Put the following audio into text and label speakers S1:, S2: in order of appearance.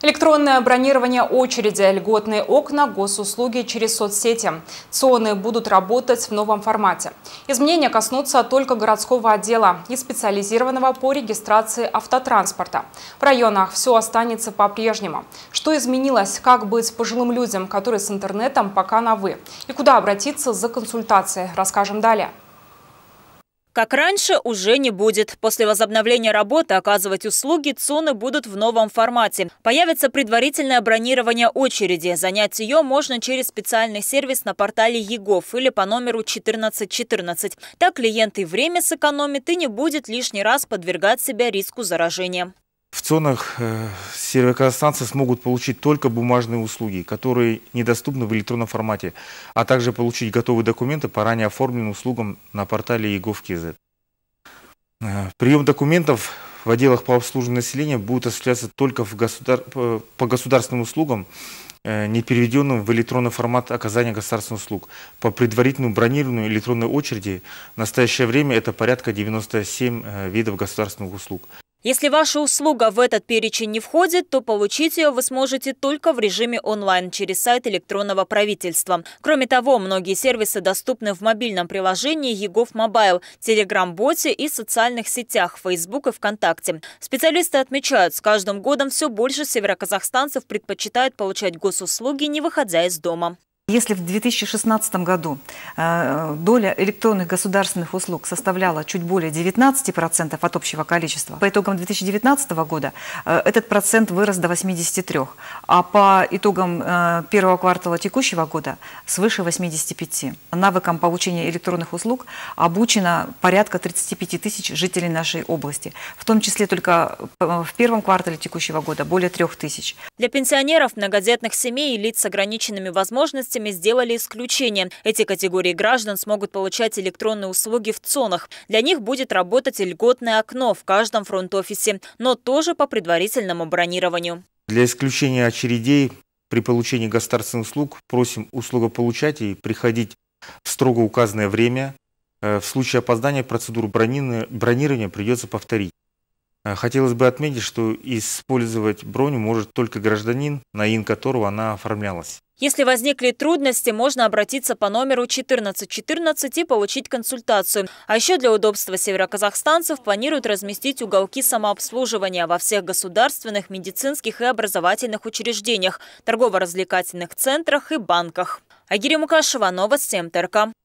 S1: Электронное бронирование очереди, льготные окна, госуслуги через соцсети. ЦОНы будут работать в новом формате. Изменения коснутся только городского отдела и специализированного по регистрации автотранспорта. В районах все останется по-прежнему. Что изменилось, как быть пожилым людям, которые с интернетом пока на «вы» и куда обратиться за консультацией, расскажем далее.
S2: Как раньше, уже не будет. После возобновления работы оказывать услуги ЦУНы будут в новом формате. Появится предварительное бронирование очереди. Занять ее можно через специальный сервис на портале ЕГОВ или по номеру 1414. Так клиент и время сэкономит и не будет лишний раз подвергать себя риску заражения
S3: аукционах э, североказахстанцы смогут получить только бумажные услуги, которые недоступны в электронном формате, а также получить готовые документы по ранее оформленным услугам на портале e.gov.kz. Э, прием документов в отделах по обслуживанию населения будет осуществляться только в государ... по государственным услугам, э, не переведенным в электронный формат оказания государственных услуг. По предварительному бронированию электронной очереди в настоящее время это порядка 97 видов государственных услуг.
S2: Если ваша услуга в этот перечень не входит, то получить ее вы сможете только в режиме онлайн через сайт электронного правительства. Кроме того, многие сервисы доступны в мобильном приложении ЕГОВ Мобайл, Телеграм-боте и социальных сетях Facebook и ВКонтакте. Специалисты отмечают, с каждым годом все больше североказахстанцев предпочитают получать госуслуги, не выходя из дома.
S4: Если в 2016 году э, доля электронных государственных услуг составляла чуть более 19% от общего количества, по итогам 2019 года э, этот процент вырос до 83%, а по итогам э, первого квартала текущего года свыше 85%. Навыкам получения электронных услуг обучено порядка 35 тысяч жителей нашей области, в том числе только в первом квартале текущего года более 3 тысяч.
S2: Для пенсионеров, многодетных семей и лиц с ограниченными возможностями предприятиями сделали исключение. Эти категории граждан смогут получать электронные услуги в ЦОНах. Для них будет работать льготное окно в каждом фронт-офисе, но тоже по предварительному бронированию.
S3: Для исключения очередей при получении государственных услуг просим услугополучателей приходить в строго указанное время. Э, в случае опоздания процедуру бронирования придется повторить. Э, хотелось бы отметить, что использовать броню может только гражданин, на ин которого она оформлялась.
S2: Если возникли трудности, можно обратиться по номеру 1414 и получить консультацию. А еще для удобства североказахстанцев планируют разместить уголки самообслуживания во всех государственных, медицинских и образовательных учреждениях, торгово-развлекательных центрах и банках. Агири Мукашева, новости МТРК.